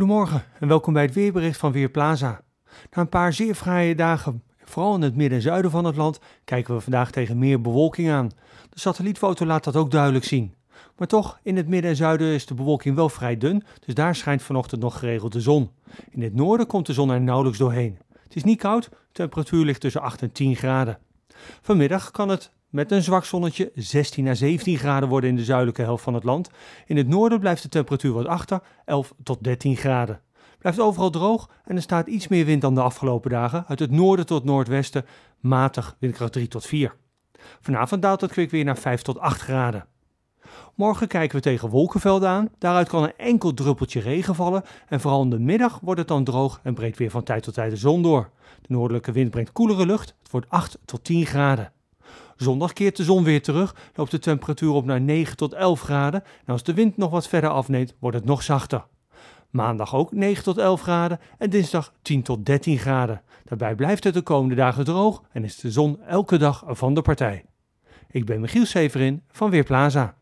Goedemorgen en welkom bij het weerbericht van Weerplaza. Na een paar zeer fraaie dagen, vooral in het midden en zuiden van het land, kijken we vandaag tegen meer bewolking aan. De satellietfoto laat dat ook duidelijk zien. Maar toch, in het midden en zuiden is de bewolking wel vrij dun, dus daar schijnt vanochtend nog geregeld de zon. In het noorden komt de zon er nauwelijks doorheen. Het is niet koud, de temperatuur ligt tussen 8 en 10 graden. Vanmiddag kan het met een zwak zonnetje 16 à 17 graden worden in de zuidelijke helft van het land. In het noorden blijft de temperatuur wat achter, 11 tot 13 graden. Blijft overal droog en er staat iets meer wind dan de afgelopen dagen, uit het noorden tot noordwesten, matig windkracht 3 tot 4. Vanavond daalt het kwik weer naar 5 tot 8 graden. Morgen kijken we tegen wolkenvelden aan. Daaruit kan een enkel druppeltje regen vallen. En vooral in de middag wordt het dan droog en breekt weer van tijd tot tijd de zon door. De noordelijke wind brengt koelere lucht. Het wordt 8 tot 10 graden. Zondag keert de zon weer terug, loopt de temperatuur op naar 9 tot 11 graden en nou, als de wind nog wat verder afneemt, wordt het nog zachter. Maandag ook 9 tot 11 graden en dinsdag 10 tot 13 graden. Daarbij blijft het de komende dagen droog en is de zon elke dag van de partij. Ik ben Michiel Severin van Weerplaza.